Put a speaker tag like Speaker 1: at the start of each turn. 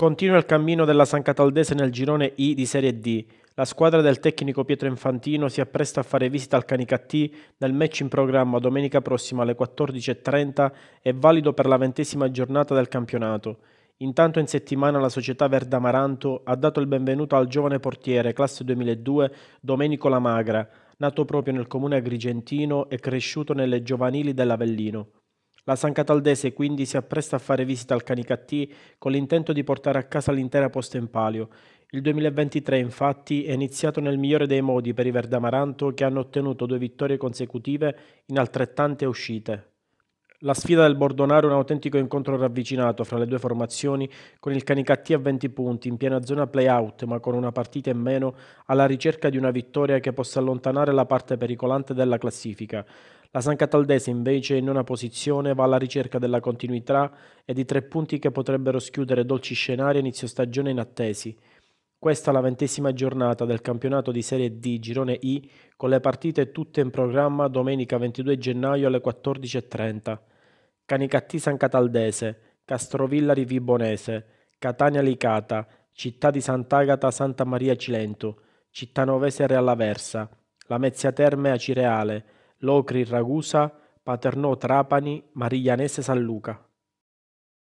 Speaker 1: Continua il cammino della San Cataldese nel girone I di Serie D. La squadra del tecnico Pietro Infantino si appresta a fare visita al Canicattì nel match in programma domenica prossima alle 14.30 e valido per la ventesima giornata del campionato. Intanto in settimana la società Verdamaranto ha dato il benvenuto al giovane portiere classe 2002 Domenico Lamagra, nato proprio nel comune agrigentino e cresciuto nelle giovanili dell'Avellino. La San Cataldese quindi si appresta a fare visita al Canicattì con l'intento di portare a casa l'intera posta in palio. Il 2023 infatti è iniziato nel migliore dei modi per i Verdamaranto che hanno ottenuto due vittorie consecutive in altrettante uscite. La sfida del Bordonaro è un autentico incontro ravvicinato fra le due formazioni, con il Canicattì a 20 punti, in piena zona play-out, ma con una partita in meno, alla ricerca di una vittoria che possa allontanare la parte pericolante della classifica. La San Cataldese invece in una posizione va alla ricerca della continuità e di tre punti che potrebbero schiudere dolci scenari a inizio stagione inattesi. Questa è la ventesima giornata del campionato di Serie D Girone I con le partite tutte in programma domenica 22 gennaio alle 14.30. Canicattì San Cataldese, Castrovilla Rivibonese, Catania Licata, Città di Sant'Agata Santa Maria Cilento, Città Novese Realaversa, Lamezia Terme Acireale, Locri Ragusa, Paternò Trapani, Mariglianese San Luca.